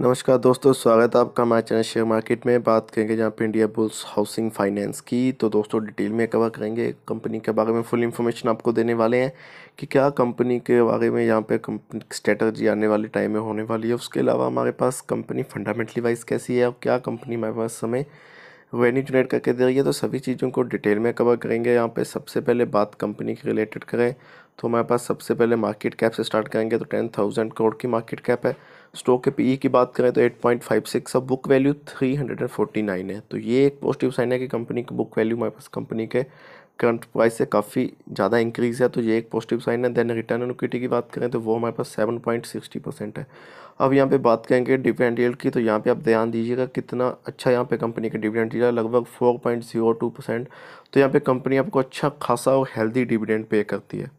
नमस्कार दोस्तों स्वागत है आपका हमारे चैनल शेयर मार्केट में बात करेंगे जहाँ पे इंडिया बुल्स हाउसिंग फाइनेंस की तो दोस्तों डिटेल में कवर करेंगे कंपनी के बारे में फुल इन्फॉर्मेशन आपको देने वाले हैं कि क्या कंपनी के बारे में यहाँ पे स्ट्रेटर्जी आने वाले टाइम में होने वाली है उसके अलावा हमारे पास कंपनी फंडामेंटली वाइज कैसी है और क्या कंपनी हमारे पास समय वेन्यू जनरेट करके दे रही है तो सभी चीज़ों को डिटेल में कवर करेंगे यहाँ पे सबसे पहले बात कंपनी के रिलेटेड करें तो हमारे पास सबसे पहले मार्केट कैप से स्टार्ट करेंगे तो टेन थाउजेंड करोड़ की मार्केट कैप है स्टॉक के पीई e की बात करें तो 8.56 अब बुक वैल्यू 349 है तो ये एक पॉजिटिव साइन है कि कंपनी की बुक वैल्यू हमारे पास कंपनी के करंट प्राइस से काफ़ी ज़्यादा इंक्रीज़ है तो ये एक पॉजिटिव साइन है देन रिटर्न इक्विटी की बात करें तो वो हमारे पास सेवन पॉइंट सिक्सटी परसेंट है अब यहाँ पे बात करेंगे डिविडेंड यील्ड की तो यहाँ पे आप ध्यान दीजिएगा कितना अच्छा यहाँ पे कंपनी का डिविडेंड यील्ड लगभग four point zero two percent तो यहाँ पे कंपनी आपको अच्छा खासा और हेल्दी डिविडेंड पे करती है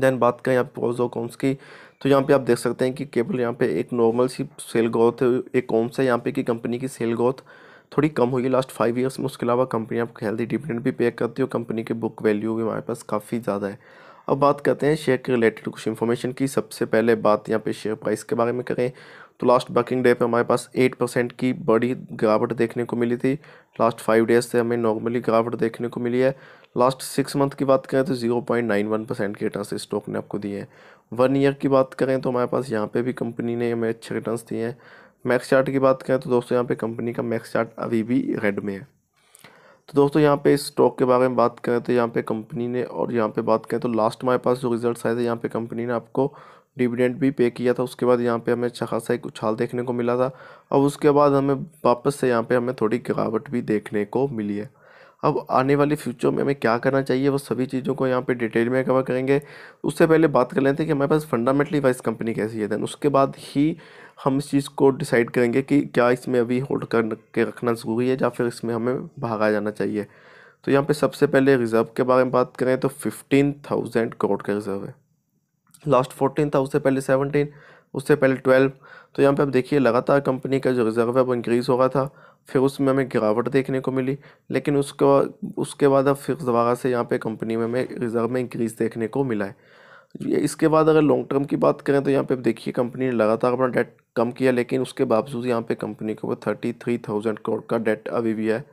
दैन बात करें यहाँ पे प्रोज और कॉम्स की तो यहाँ पे आप देख सकते हैं कि केवल यहाँ पे एक नॉर्मल सी सेल ग्रोथ एक कॉम्स है यहाँ पे कि कंपनी की सेल ग्रोथ थोड़ी कम हुई लास्ट फाइव ईयर्स में उसके अलावा कंपनी आपको हेल्थी डिविडेंड भी पे करती है और कंपनी की बुक वैल्यू भी हमारे पास काफ़ी ज़्यादा है अब बात करते हैं शेयर के रिलेटेड कुछ इन्फॉर्मेशन की सबसे पहले बात यहाँ पे शेयर प्राइस के बारे में करें तो लास्ट वर्किंग डे पे हमारे पास एट परसेंट की बड़ी गिरावट देखने को मिली थी लास्ट फाइव डेज से हमें नॉर्मली गिरावट देखने को मिली है लास्ट सिक्स मंथ की बात करें तो zero point nine one percent के रिटर्न स्टॉक ने आपको दिए हैं वन ईयर की बात करें तो हमारे पास यहाँ पर भी कंपनी ने हमें अच्छे रिटर्न दिए हैं मैक्स चार्ट की बात करें तो दोस्तों यहाँ पर कंपनी का मैक्स चार्ट अभी भी रेड में है तो दोस्तों यहाँ पे स्टॉक के बारे में बात करें तो यहाँ पे कंपनी ने और यहाँ पे बात करें तो लास्ट हमारे पास जो रिजल्ट्स आए थे यहाँ पे कंपनी ने आपको डिविडेंड भी पे किया था उसके बाद यहाँ पे हमें अच्छा खासा एक उछाल देखने को मिला था अब उसके बाद हमें वापस से यहाँ पे हमें थोड़ी गिरावट भी देखने को मिली है अब आने वाले फ्यूचर में हमें क्या करना चाहिए वो सभी चीज़ों को यहाँ पे डिटेल में कवर करेंगे उससे पहले बात कर लेते हैं कि हमारे पास फंडामेंटली वाइज कंपनी कैसी है देन उसके बाद ही हम इस चीज़ को डिसाइड करेंगे कि क्या इसमें अभी होल्ड कर के रखना ज़रूरी है या फिर इसमें हमें भागा जाना चाहिए तो यहाँ पे सबसे पहले रिज़र्व के बारे में बात करें तो फिफ्टीन थाउजेंड करोड़ का रिज़र्व है लास्ट फोर्टीन था उससे पहले सेवनटीन उससे पहले ट्वेल्व तो यहाँ पे आप देखिए लगातार कंपनी का जो रिजर्व है वो इंक्रीज़ हो रहा था फिर उसमें हमें गिरावट देखने को मिली लेकिन उसके उसके बाद अब फिर दोबारा से यहाँ पे कंपनी में हमें रिजर्व में इंक्रीज़ देखने को मिला है इसके बाद अगर लॉन्ग टर्म की बात करें तो यहाँ पे आप देखिए कंपनी ने लगातार अपना डेट कम किया लेकिन उसके बावजूद यहाँ पे कंपनी के ऊपर थर्टी थ्री थाउजेंड करोड़ का डेट अभी भी है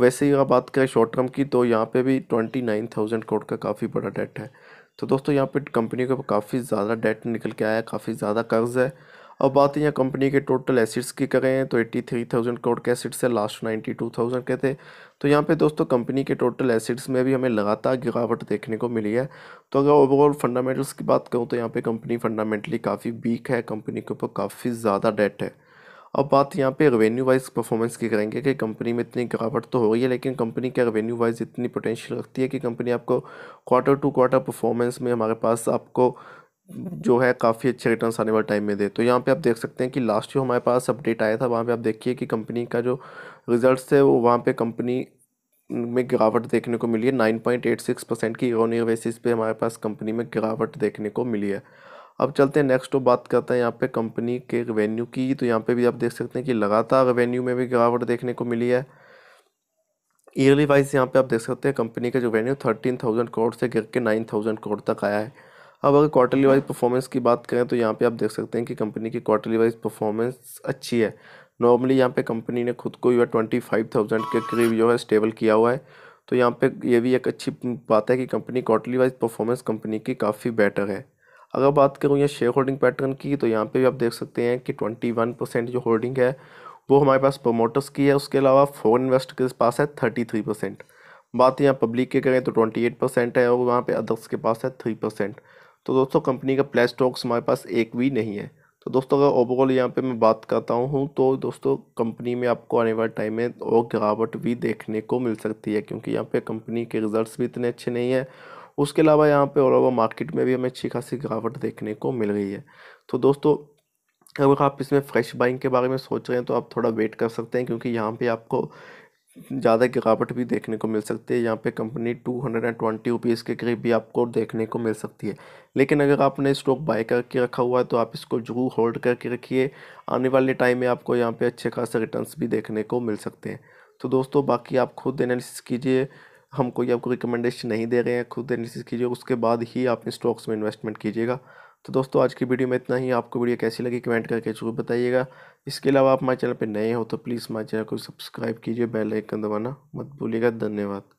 वैसे ही अगर बात करें शॉर्ट टर्म की तो यहाँ पे भी ट्वेंटी नाइन थाउजेंड करोड़ का काफ़ी बड़ा डेट है तो दोस्तों यहाँ पे कंपनी के काफ़ी ज़्यादा डेट निकल के आया काफ़ी ज़्यादा कर्ज़ है अब बात यहाँ कंपनी के टोटल एसिड्स की करें तो एट्टी थ्री थाउजेंड करोड़ के एसिड्स है लास्ट नाइन्टी टू थाउजेंड के थे तो यहाँ पे दोस्तों कंपनी के टोटल एसिड्स में भी हमें लगातार गिरावट देखने को मिली है तो अगर ओवरऑल फंडामेंटल्स की बात करूँ तो यहाँ पे कंपनी फंडामेंटली काफ़ी वीक है कंपनी के ऊपर काफ़ी ज़्यादा डेट है अब बात यहाँ पे रेवेन्यू वाइज परफॉर्मेंस की करेंगे कि कंपनी में इतनी गिरावट तो हो रही है लेकिन कंपनी के रेवेन्यू वाइज इतनी पोटेंशियल रखती है कि कंपनी आपको क्वार्टर टू क्वार्टर परफॉर्मेंस में हमारे पास आपको जो है काफ़ी अच्छे रिटर्न आने वाले टाइम में दे तो यहाँ पे आप देख सकते हैं कि लास्ट ईयर हमारे पास अपडेट आया था वहाँ पे आप देखिए कि कंपनी का जो रिजल्ट्स थे वो वहाँ पे कंपनी में गिरावट देखने को मिली है nine point eight six percent की ईयर ऑन ईयर बेसिस पे हमारे पास कंपनी में गिरावट देखने को मिली है अब चलते हैं नेक्स्ट तो बात करते हैं यहाँ पे कंपनी के रेवेन्यू की तो यहाँ पे भी आप देख सकते हैं कि लगातार रेवेन्यू में भी गिरावट देखने को मिली है ईयरली वाइज यहाँ पे आप देख सकते हैं कंपनी का जो रेवेन्यू थर्टीन थाउजेंड करोड़ से गिर के नाइन थाउजेंड करोड़ तक आया है अब अगर क्वार्टरली वाइज परफॉर्मेंस की बात करें तो यहाँ पर आप देख सकते हैं कि कंपनी की क्वार्टरली वाइज परफॉर्मेंस अच्छी है नॉर्मली यहाँ पर कंपनी ने खुद को जो ट्वेंटी फाइव थाउजेंड के करीब जो है स्टेबल किया हुआ है तो यहाँ पर ये भी एक अच्छी बात है कि company quarterly wise performance company की काफ़ी बेटर है अगर बात करूँ या शेयर होल्डिंग पैटर्न की तो यहाँ पे भी आप देख सकते हैं कि ट्वेंटी वन परसेंट जो होल्डिंग है वो हमारे पास प्रोमोटर्स की है उसके अलावा फॉरन इन्वेस्टर के पास है थर्टी थ्री परसेंट बात यहाँ पब्लिक के करें तो ट्वेंटी एट परसेंट है और वहाँ पे अदर्स के पास है थ्री परसेंट तो दोस्तों कंपनी का प्लेस स्टॉक्स हमारे पास एक भी नहीं है तो दोस्तों अगर ओवरऑल यहाँ पर मैं बात करता हूँ तो दोस्तों कंपनी में आपको आने वाले टाइम में और गिरावट भी देखने को मिल सकती है क्योंकि यहाँ पर कंपनी के रिजल्ट भी इतने अच्छे नहीं हैं उसके अलावा यहाँ पे और ओवर मार्केट में भी हमें अच्छी खासी गिरावट देखने को मिल रही है तो दोस्तों अगर आप इसमें फ्रेश बाइंग के बारे में सोच रहे हैं तो आप थोड़ा वेट कर सकते हैं क्योंकि यहाँ पे आपको ज़्यादा गिरावट भी देखने को मिल सकती है यहाँ पे company two hundred and twenty rupees के करीब भी आपको देखने को मिल सकती है लेकिन अगर आपने स्टॉक बाय करके रखा हुआ है तो आप इसको जरूर होल्ड करके रखिए आने वाले टाइम में आपको यहाँ पे अच्छे खासे रिटर्न्स भी देखने को मिल सकते हैं तो दोस्तों बाकी आप खुद एनालिसिस कीजिए हम कोई आपको रिकमेंडेशन नहीं दे रहे हैं खुद एनालिसिस कीजिए उसके बाद ही आप स्टॉक्स में इन्वेस्टमेंट कीजिएगा तो दोस्तों आज की वीडियो में इतना ही आपको वीडियो कैसी लगी कमेंट करके जरूर बताइएगा इसके अलावा आप हमारे चैनल पर नए हो तो प्लीज़ हमारे चैनल को सब्सक्राइब कीजिए बेल आइकन दबाना मत भूलिएगा धन्यवाद